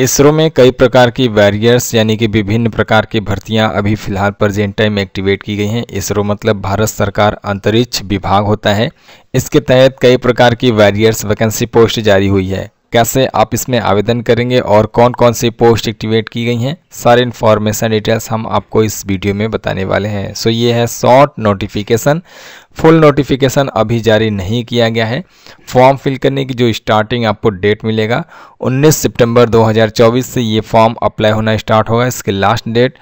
इसरो में कई प्रकार की वैरियर्स यानी कि विभिन्न प्रकार की भर्तियां अभी फिलहाल प्रेजेंट टाइम एक्टिवेट की गई हैं इसरो मतलब भारत सरकार अंतरिक्ष विभाग होता है इसके तहत कई प्रकार की वैरियर्स वैकेंसी पोस्ट जारी हुई है कैसे आप इसमें आवेदन करेंगे और कौन कौन सी पोस्ट एक्टिवेट की गई हैं सारे इन्फॉर्मेशन डिटेल्स हम आपको इस वीडियो में बताने वाले हैं सो ये है शॉर्ट नोटिफिकेशन फुल नोटिफिकेशन अभी जारी नहीं किया गया है फॉर्म फिल करने की जो स्टार्टिंग आपको डेट मिलेगा 19 सितंबर 2024 से ये फॉर्म अप्लाई होना स्टार्ट होगा इसके लास्ट डेट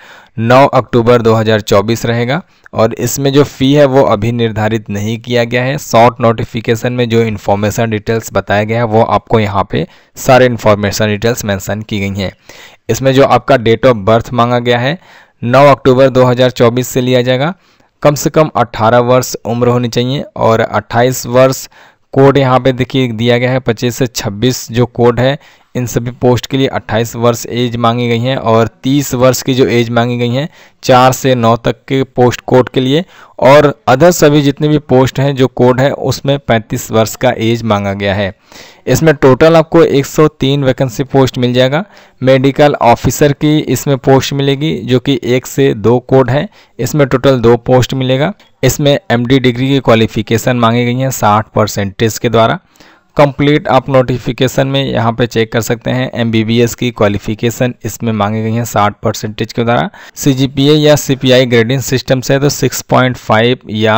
9 अक्टूबर 2024 रहेगा और इसमें जो फ़ी है वो अभी निर्धारित नहीं किया गया है शॉर्ट नोटिफिकेशन में जो इन्फॉर्मेशन डिटेल्स बताया गया है वो आपको यहाँ पे सारे इन्फॉर्मेशन डिटेल्स मेंशन की गई हैं इसमें जो आपका डेट ऑफ बर्थ मांगा गया है 9 अक्टूबर 2024 से लिया जाएगा कम से कम 18 वर्ष उम्र होनी चाहिए और 28 वर्ष कोड यहाँ पे देखिए दिया गया है 25 से 26 जो कोड है इन सभी पोस्ट के लिए 28 वर्ष एज मांगी गई हैं और 30 वर्ष की जो एज मांगी गई हैं चार से नौ तक के पोस्ट कोड के लिए और अदर सभी जितने भी पोस्ट हैं जो कोड है उसमें 35 वर्ष का एज मांगा गया है इसमें टोटल आपको 103 वैकेंसी पोस्ट मिल जाएगा मेडिकल ऑफिसर की इसमें पोस्ट मिलेगी जो कि एक से दो कोड है इसमें टोटल दो पोस्ट मिलेगा इसमें एम डिग्री की क्वालिफिकेशन मांगी गई हैं साठ परसेंटेज के द्वारा कंप्लीट आप नोटिफिकेशन में यहाँ पे चेक कर सकते हैं एमबीबीएस की क्वालिफिकेशन इसमें मांगी गई है 60 परसेंटेज के द्वारा सीजीपीए या सीपीआई ग्रेडिंग सिस्टम से तो 6.5 या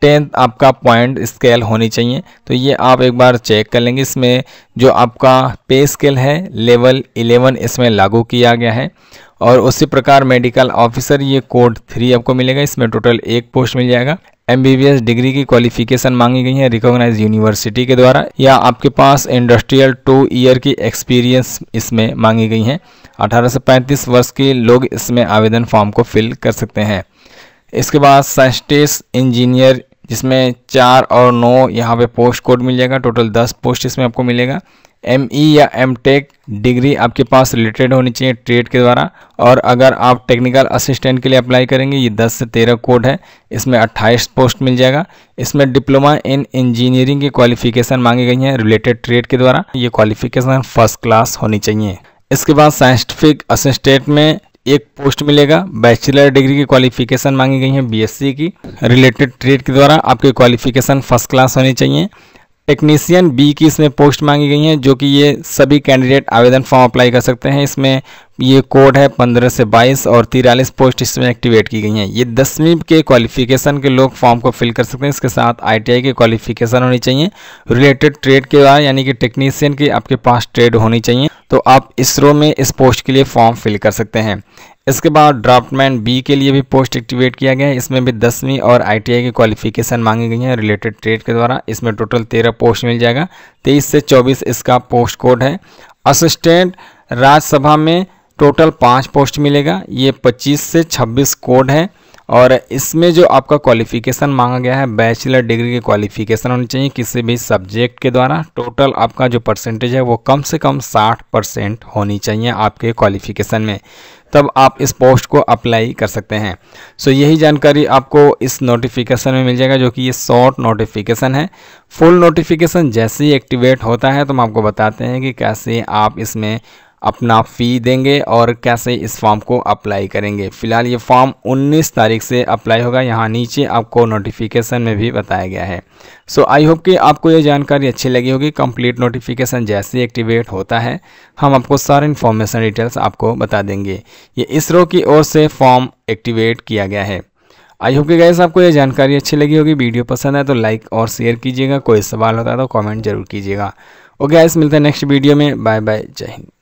टेंथ आपका पॉइंट स्केल होनी चाहिए तो ये आप एक बार चेक कर लेंगे इसमें जो आपका पे स्केल है लेवल 11 इसमें लागू किया गया है और उसी प्रकार मेडिकल ऑफिसर ये कोड थ्री आपको मिलेगा इसमें टोटल एक पोस्ट मिल जाएगा एम डिग्री की क्वालिफिकेशन मांगी गई है रिकॉग्नाइज यूनिवर्सिटी के द्वारा या आपके पास इंडस्ट्रियल टू ईयर की एक्सपीरियंस इसमें मांगी गई हैं 18 से 35 वर्ष के लोग इसमें आवेदन फॉर्म को फिल कर सकते हैं इसके बाद साइंटिस्ट इंजीनियर जिसमें चार और नौ यहाँ पे पोस्ट कोड मिल जाएगा टोटल दस पोस्ट इसमें आपको मिलेगा एम ई e या एम टेक डिग्री आपके पास रिलेटेड होनी चाहिए ट्रेड के द्वारा और अगर आप टेक्निकल असिस्टेंट के लिए अप्लाई करेंगे ये 10 से 13 कोड है इसमें 28 पोस्ट मिल जाएगा इसमें डिप्लोमा इन इंजीनियरिंग की क्वालिफिकेशन मांगी गई है रिलेटेड ट्रेड के द्वारा ये क्वालिफिकेशन फर्स्ट क्लास होनी चाहिए इसके बाद साइंटिफिक असिस्टेंट में एक पोस्ट मिलेगा बैचलर डिग्री की क्वालिफिकेशन मांगी गई है बीएससी की रिलेटेड ट्रेड के द्वारा आपके क्वालिफिकेशन फर्स्ट क्लास होनी चाहिए टेक्नीसियन बी की इसमें पोस्ट मांगी गई हैं जो कि ये सभी कैंडिडेट आवेदन फॉर्म अप्लाई कर सकते हैं इसमें ये कोड है पंद्रह से बाईस और तिरालीस पोस्ट इसमें एक्टिवेट की गई हैं ये दसवीं के क्वालिफिकेशन के लोग फॉर्म को फिल कर सकते हैं इसके साथ आईटीआई के क्वालिफिकेशन होनी चाहिए रिलेटेड ट्रेड के बाद यानी कि टेक्नीसियन की आपके पास ट्रेड होनी चाहिए तो आप इसरो में इस पोस्ट के लिए फॉर्म फिल कर सकते हैं इसके बाद ड्राफ्टमैन बी के लिए भी पोस्ट एक्टिवेट किया गया है इसमें भी दसवीं और आईटीआई की क्वालिफिकेशन मांगी गई है रिलेटेड ट्रेड के द्वारा इसमें टोटल तेरह पोस्ट मिल जाएगा तेईस से चौबीस इसका पोस्ट कोड है असिस्टेंट राज्यसभा में टोटल पाँच पोस्ट मिलेगा ये पच्चीस से छब्बीस कोड है और इसमें जो आपका क्वालिफिकेशन मांगा गया है बैचलर डिग्री के क्वालिफिकेशन होनी चाहिए किसी भी सब्जेक्ट के द्वारा टोटल आपका जो परसेंटेज है वो कम से कम 60 परसेंट होनी चाहिए आपके क्वालिफिकेशन में तब आप इस पोस्ट को अप्लाई कर सकते हैं सो so, यही जानकारी आपको इस नोटिफिकेशन में मिल जाएगा जो कि ये शॉर्ट नोटिफिकेशन है फुल नोटिफिकेशन जैसे ही एक्टिवेट होता है तो हम आपको बताते हैं कि कैसे आप इसमें अपना फ़ी देंगे और कैसे इस फॉर्म को अप्लाई करेंगे फ़िलहाल ये फॉर्म 19 तारीख से अप्लाई होगा यहाँ नीचे आपको नोटिफिकेशन में भी बताया गया है सो आई होप कि आपको ये जानकारी अच्छी लगी होगी कंप्लीट नोटिफिकेशन जैसे एक्टिवेट होता है हम आपको सारे इन्फॉर्मेशन डिटेल्स आपको बता देंगे ये इसरो की ओर से फॉर्म एक्टिवेट किया गया है आई होप कि गैस आपको ये जानकारी अच्छी लगी होगी वीडियो पसंद है तो लाइक और शेयर कीजिएगा कोई सवाल होता है तो कमेंट जरूर कीजिएगा ओके गैस मिलते हैं नेक्स्ट वीडियो में बाय बाय जय हिंद